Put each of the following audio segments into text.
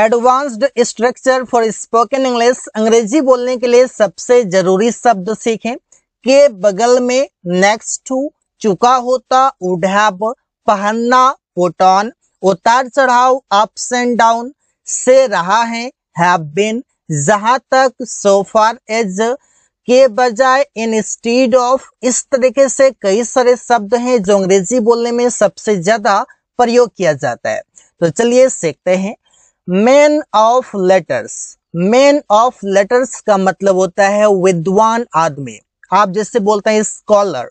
Advanced structure for spoken English अंग्रेजी बोलने के लिए सबसे जरूरी शब्द सीखें के बगल में नेक्स्ट टू चुका होता वुड पहनना पोटॉन उतार चढ़ाव अप्स एंड डाउन से रहा है हैव बीन जहां तक सो फार एज के बजाय इन स्टीड ऑफ इस तरीके से कई सारे शब्द हैं जो अंग्रेजी बोलने में सबसे ज्यादा प्रयोग किया जाता है तो चलिए सीखते हैं man of letters man of letters का मतलब होता है विद्वान आदमी आप जैसे बोलते हैं स्कॉलर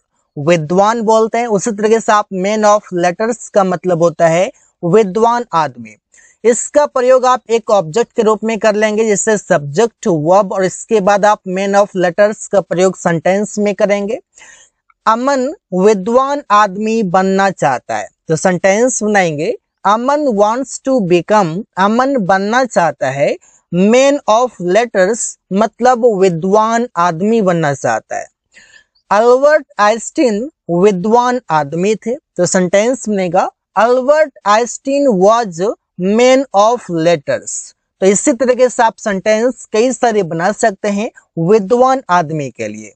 विद्वान बोलते हैं उसी तरीके से आप मैन ऑफ लेटर्स का मतलब होता है विद्वान आदमी इसका प्रयोग आप एक ऑब्जेक्ट के रूप में कर लेंगे जिससे सब्जेक्ट वर्ब और इसके बाद आप मैन ऑफ लेटर्स का प्रयोग सेंटेंस में करेंगे अमन विद्वान आदमी बनना चाहता है तो सेंटेंस बनाएंगे Aman wants to become Aman बनना चाहता है मैन ऑफ लेटर्स मतलब विद्वान आदमी बनना चाहता है अल्बर्ट आइस्टीन विद्वान आदमी थे तो सेंटेंस बनेगा Albert Einstein was man of letters तो इसी तरीके से आप सेंटेंस कई सारे बना सकते हैं विद्वान आदमी के लिए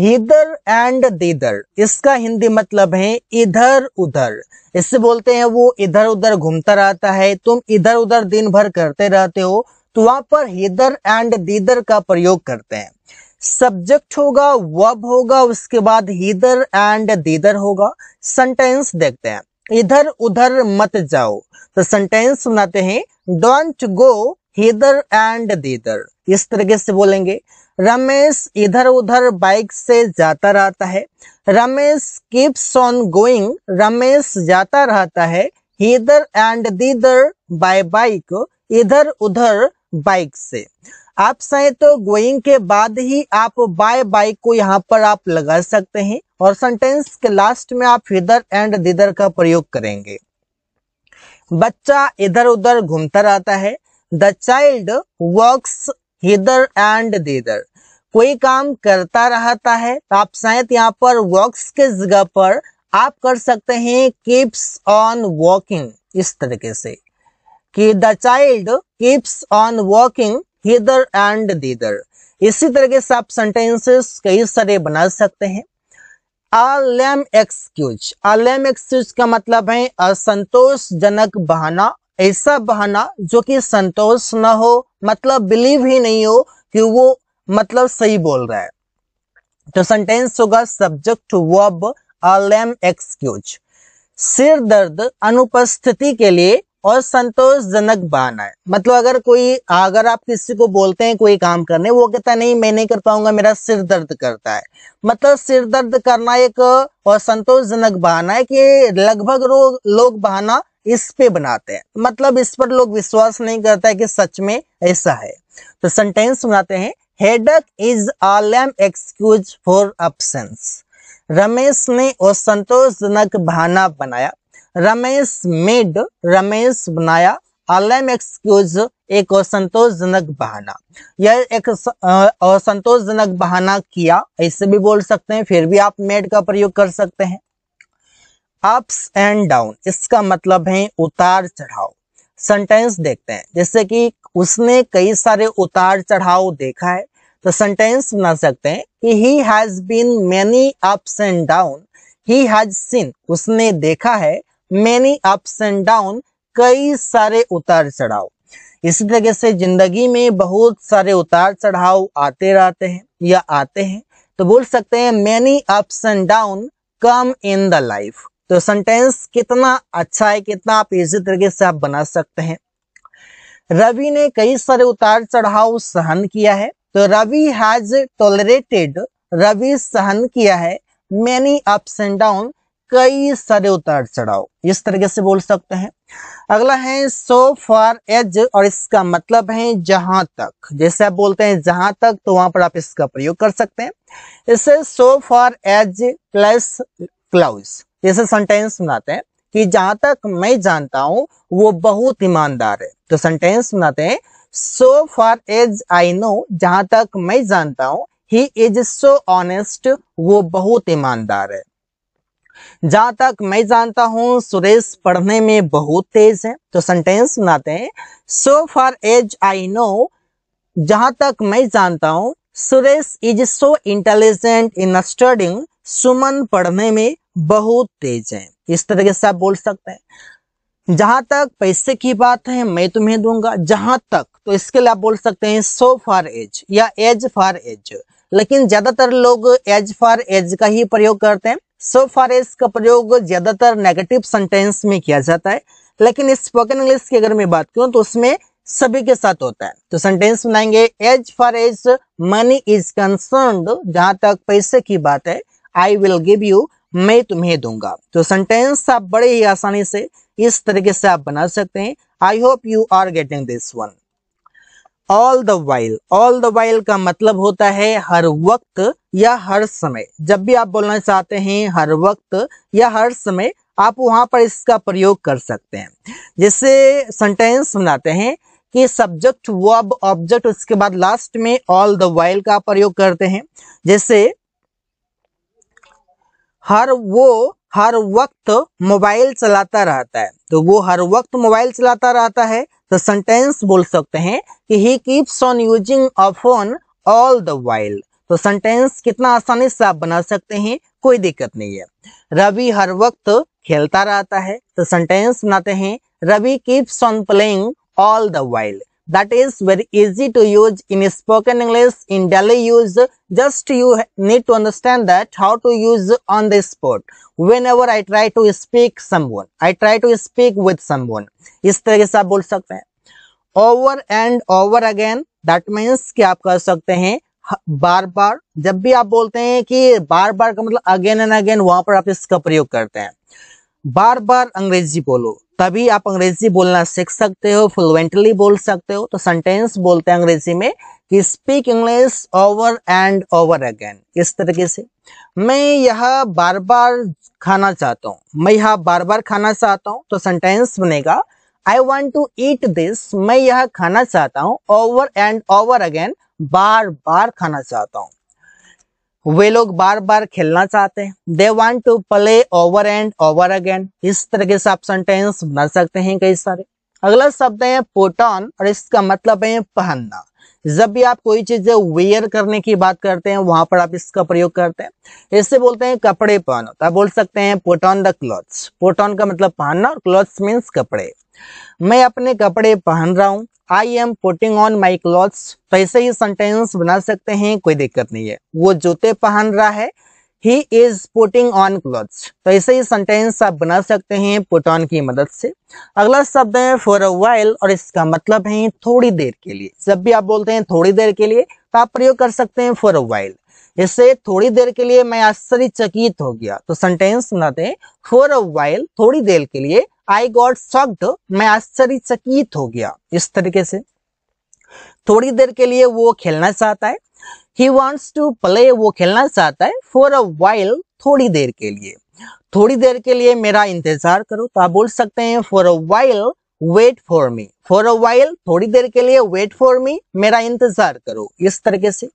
हिदर एंड दीदर इसका हिंदी मतलब है इधर उधर इससे बोलते हैं वो इधर उधर घूमता रहता है तुम इधर उधर दिन भर करते रहते हो तो वहां पर हिदर एंड दीदर का प्रयोग करते हैं सब्जेक्ट होगा वब होगा उसके बाद हिदर एंड दीदर होगा सेंटेंस देखते हैं इधर उधर मत जाओ तो सेंटेंस सुनाते हैं don't go hither and thither इस तरीके से बोलेंगे रमेश इधर उधर बाइक से जाता रहता है Ramesh keeps on going Ramesh जाता रहता है इधर एंड दीदर बाय बाइक इधर उधर बाइक से आप सही तो गोइंग के बाद ही आप बाय बाइक को यहाँ पर आप लगा सकते हैं और सेंटेंस के लास्ट में आप इधर एंड दीदर का प्रयोग करेंगे बच्चा इधर उधर घूमता रहता है the child works hither and thither कोई काम करता रहता है तो आप शायद यहाँ पर वर्क्स के जगह पर आप कर सकते हैं कीप्स ऑन वॉकिंग इस तरीके से कि the child keeps on walking hither and thither इसी तरीके से आप सेंटेंसेस कई सारे बना सकते हैं अलेम एक्सक्यूज अलेम एक्सक्यूज का मतलब है असंतोषजनक बहाना ऐसा बहाना जो कि संतोष ना हो मतलब बिलीव ही नहीं हो कि वो मतलब सही बोल रहा है तो सेंटेंस होगा सब्जेक्ट वर्ब लेम एक्सक्यूज सिर दर्द अनुपस्थिति के लिए और संतोषजनक बहाना है मतलब अगर कोई अगर आप किसी को बोलते हैं कोई काम करने वो कहता है नहीं मैं नहीं कर पाऊंगा मेरा सिर दर्द करता है मतलब सिर दर्द करना एक और संतोषजनक बहाना है कि लगभग लोग बहाना इस पे बनाते हैं मतलब इस पर लोग विश्वास नहीं करता है कि सच में ऐसा है तो सेंटेंस बनाते हैं headache is all am excuse for absence Ramesh ने और संतोषजनक बहाना बनाया रमेश मेड रमेश बनाया आलम एक्सक्यूज एक असंतोषजनक बहाना यह एक असंतोषजनक बहाना किया ऐसे भी बोल सकते हैं फिर भी आप मेड का प्रयोग कर सकते हैं अप्स एंड डाउन इसका मतलब है उतार चढ़ाव सेंटेंस देखते हैं जैसे कि उसने कई सारे उतार चढ़ाव देखा है तो सेंटेंस बना सकते हैं कि he has been many ups and down he has seen उसने देखा है मैनी अप्स एंड डाउन कई सारे उतार चढ़ाव इसी तरीके से जिंदगी में बहुत सारे उतार चढ़ाव आते रहते हैं या आते हैं तो बोल सकते हैं many ups and down come in the life तो सेंटेंस कितना अच्छा है कितना आप इजी तरीके से आप बना सकते हैं रवि ने कई सारे उतार चढ़ाव सहन किया है तो रवि हैज टॉलरेटेड रवि सहन किया है मैनी अप्स एंड डाउन कई सारे उतार चढ़ाव इस तरीके से बोल सकते हैं अगला है सो फार एज और इसका मतलब है जहां तक जैसे आप बोलते हैं जहां तक तो वहां पर आप इसका प्रयोग कर सकते हैं इससे so far as plus clause जैसे सेंटेंस बनाते हैं कि जहां तक मैं जानता हूं वो बहुत ईमानदार है तो सेंटेंस बनाते हैं सो फार एज आई नो जहां तक मैं जानता हूं ही इज सो ऑनेस्ट वो बहुत ईमानदार है जहां तक मैं जानता हूं सुरेश पढ़ने में बहुत तेज है तो सेंटेंस बनाते हैं सो फार एज आई नो जहां तक मैं जानता हूं Suresh is so intelligent in studying Suman पढ़ने में बहुत तेज है इस तरीके से आप बोल सकते हैं जहां तक पैसे की बात है मैं तुम्हें दूंगा जहां तक तो इसके लिए आप बोल सकते हैं सो फॉर एज या एज फॉर एज लेकिन ज्यादातर लोग एज फॉर एज का ही प्रयोग करते हैं सो फॉर एज का प्रयोग ज्यादातर नेगेटिव सेंटेंस में किया जाता है लेकिन स्पोकन इंग्लिश की अगर मैं बात करूं तो उसमें सभी के साथ होता है तो सेंटेंस बनाएंगे as far as money is concern जहां तक पैसे की बात है आई विल गिव यू मैं तुम्हें दूंगा तो सेंटेंस आप बड़े ही आसानी से इस तरीके से आप बना सकते हैं I hope you are getting this one all the while all the while का मतलब होता है हर वक्त या हर समय जब भी आप बोलना चाहते हैं हर वक्त या हर समय आप वहां पर इसका प्रयोग कर सकते हैं जैसे सेंटेंस बनाते हैं कि सब्जेक्ट वर्ब ऑब्जेक्ट उसके बाद लास्ट में ऑल द वाइल का प्रयोग करते हैं जैसे हर वो हर वक्त मोबाइल चलाता रहता है तो वो हर वक्त मोबाइल चलाता रहता है तो सेंटेंस बोल सकते हैं कि he keeps on using a phone all the while तो सेंटेंस कितना आसानी से आप बना सकते हैं कोई दिक्कत नहीं है रवि हर वक्त खेलता रहता है तो सेंटेंस बनाते हैं Ravi keeps on playing all the while that is very easy to use in spoken English, in daily use. Just you need to understand that how to use on the spot. Whenever I try to speak someone, I try to speak with someone. is तरह se आप बोल सकते हैं over and over again that means कि आप कर सकते हैं बार बार जब भी आप बोलते हैं कि बार बार का मतलब अगेन एंड अगेन वहां पर आप इसका प्रयोग करते हैं बार बार अंग्रेजी बोलो तभी आप अंग्रेजी बोलना सीख सकते हो फ्लुएंटली बोल सकते हो तो सेंटेंस बोलते हैं अंग्रेजी में कि speak English over and over again इस तरीके से मैं यह बार बार खाना चाहता हूँ मैं यह बार बार खाना चाहता हूँ तो सेंटेंस बनेगा I want to eat this मैं यह खाना चाहता हूँ ओवर एंड ओवर अगेन बार बार खाना चाहता हूँ वे लोग बार बार खेलना चाहते हैं they want to play over and over again इस तरीके से आप सेंटेंस बना सकते हैं कई सारे अगला शब्द है पोटॉन और इसका मतलब है पहनना जब भी आप कोई चीज वेयर करने की बात करते हैं वहां पर आप इसका प्रयोग करते हैं इससे बोलते हैं कपड़े पहनो तो आप बोल सकते हैं पोटॉन द क्लॉथ्स पोटॉन का मतलब पहनना और क्लॉथ्स मीन्स कपड़े मैं अपने कपड़े पहन रहा हूँ I am putting on my clothes तो ऐसे ही सेंटेंस बना सकते हैं कोई दिक्कत नहीं है वो जूते पहन रहा है he is putting on clothes तो ऐसे ही सेंटेंस आप बना सकते हैं पुट ऑन की मदद से अगला शब्द है फॉर अ वाइल और इसका मतलब है थोड़ी देर के लिए जब भी आप बोलते हैं थोड़ी देर के लिए तो आप प्रयोग कर सकते हैं फॉर अ वाइल इससे थोड़ी देर के लिए मैं आश्चर्यचकित हो गया तो सेंटेंस बनाते हैं फॉर अ वाइल थोड़ी देर के लिए आई गॉट शॉक्ड मैं आश्चर्यचकित हो गया इस तरीके से थोड़ी देर के लिए वो खेलना चाहता है ही वॉन्ट्स टू प्ले वो खेलना चाहता है फॉर अ वाइल थोड़ी देर के लिए थोड़ी देर के लिए मेरा इंतजार करो तो आप बोल सकते हैं for a while wait for me for a while थोड़ी देर के लिए वेट फॉर मी मेरा इंतजार करो इस तरीके से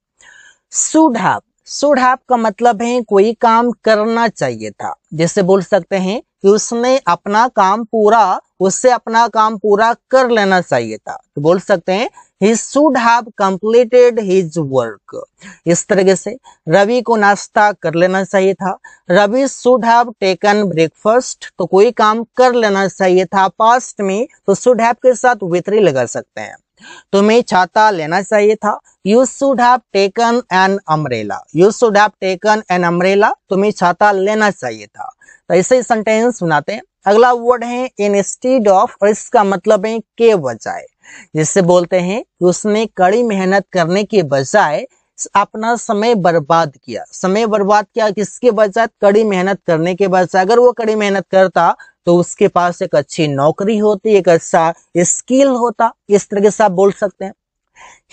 शुड हैव शुड हैव का मतलब है कोई काम करना चाहिए था जैसे बोल सकते हैं कि उसने अपना काम पूरा उससे अपना काम पूरा कर लेना चाहिए था तो बोल सकते हैं he should have completed his work इस तरीके से रवि को नाश्ता कर लेना चाहिए था Ravi should have taken breakfast तो कोई काम कर लेना चाहिए था पास्ट में तो शुड हैव के साथ वितरी लगा सकते हैं तुम्हें छाता लेना चाहिए था you should have taken an umbrella you should have taken an umbrella तुम्हें छाता लेना चाहिए था तो ऐसे ही सेंटेंस बनाते हैं अगला वर्ड है इन स्टीड ऑफ और इसका मतलब है के बजाय जिससे बोलते हैं उसने कड़ी मेहनत करने के बजाय अपना समय बर्बाद किया समय बर्बाद किया किसके बजाय कड़ी मेहनत करने के बजाय अगर वो कड़ी मेहनत करता तो उसके पास एक अच्छी नौकरी होती एक अच्छा स्किल होता इस तरीके से आप बोल सकते हैं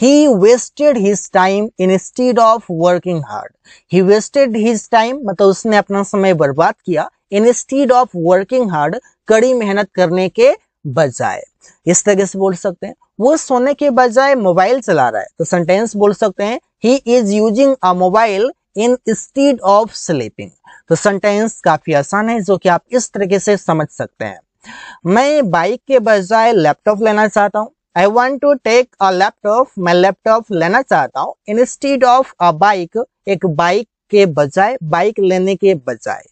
he wasted his time instead of working hard he wasted his time मतलब उसने अपना समय बर्बाद किया इंस्टीड ऑफ वर्किंग हार्ड कड़ी मेहनत करने के बजाय इस तरह से बोल सकते हैं वो सोने के बजाय मोबाइल चला रहा है तो सेंटेंस बोल सकते हैं he is using a mobile instead of sleeping तो सेंटेंस काफी आसान है जो कि आप इस तरीके से समझ सकते हैं मैं बाइक के बजाय लैपटॉप लेना चाहता हूँ I want to take a laptop मैं लैपटॉप लेना चाहता हूँ इंस्टीड ऑफ अ बाइक एक बाइक के बजाय बाइक लेने के बजाय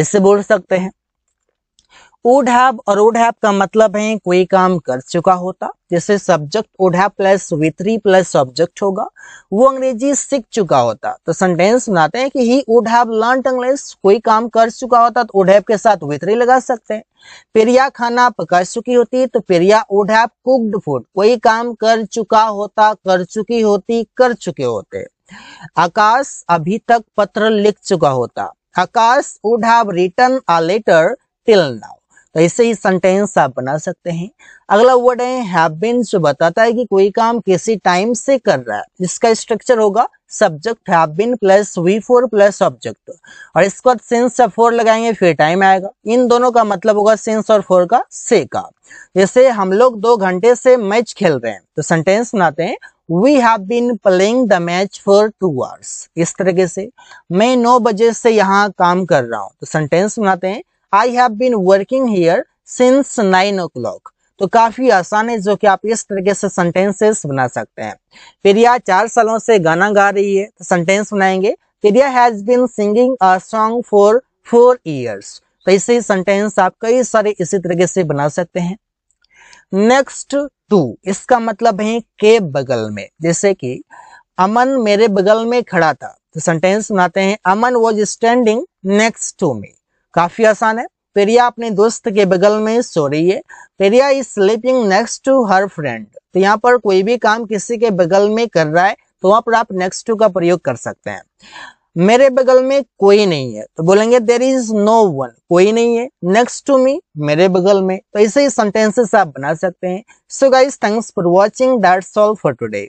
इससे बोल सकते हैं वुड हैव और वुड हैव का मतलब है कोई काम कर चुका होता जैसे subject would have plus V three plus subject होगा वो अंग्रेजी सीख चुका होता तो सेंटेंस बनाते हैं कि he would have learn English कोई काम कर चुका होता तो वुड हैव के साथ वी थ्री लगा सकते हैं पेरिया खाना पका चुकी होती तो Priya would have cooked food कोई काम कर चुका होता कर चुकी होती कर चुके होते आकाश अभी तक पत्र लिख चुका होता Aakash would have written a letter till now तो ऐसे ही सेंटेंस आप बना सकते हैं अगला वर्ड है हैव बीन जो बताता है कि कोई काम किसी टाइम से कर रहा है इसका स्ट्रक्चर होगा subject have been plus V four plus object और इसके बाद सेंस और फोर लगाएंगे फिर टाइम आएगा इन दोनों का मतलब होगा सेंस और फोर का से का जैसे हम लोग दो घंटे से मैच खेल रहे हैं तो सेंटेंस बनाते हैं we have been playing the match for two hours इस तरीके से मैं नौ बजे से यहाँ काम कर रहा हूँ तो सेंटेंस बनाते हैं I have been working here since nine o'clock तो काफी आसान है जो कि आप इस तरीके से सेंटेंसेस बना सकते हैं प्रिया चार सालों से गाना गा रही है तो सेंटेंस बनाएंगे Priya has been singing a song for four years तो ऐसे ही सेंटेंस आप कई सारे इसी तरीके से बना सकते हैं नेक्स्ट टू इसका मतलब है के बगल में जैसे कि अमन मेरे बगल में खड़ा था तो सेंटेंस बनाते हैं Aman was standing next to me काफ़ी आसान है पेरिया अपने दोस्त के बगल में सो रही है Priya is sleeping next to her friend तो यहाँ पर कोई भी काम किसी के बगल में कर रहा है तो वहां पर आप नेक्स्ट टू का प्रयोग कर सकते हैं मेरे बगल में कोई नहीं है तो बोलेंगे देर इज नो वन कोई नहीं है नेक्स्ट टू मी मेरे बगल में तो ऐसे ही सेंटेंसेस आप बना सकते हैं so guys thanks for watching that's all for today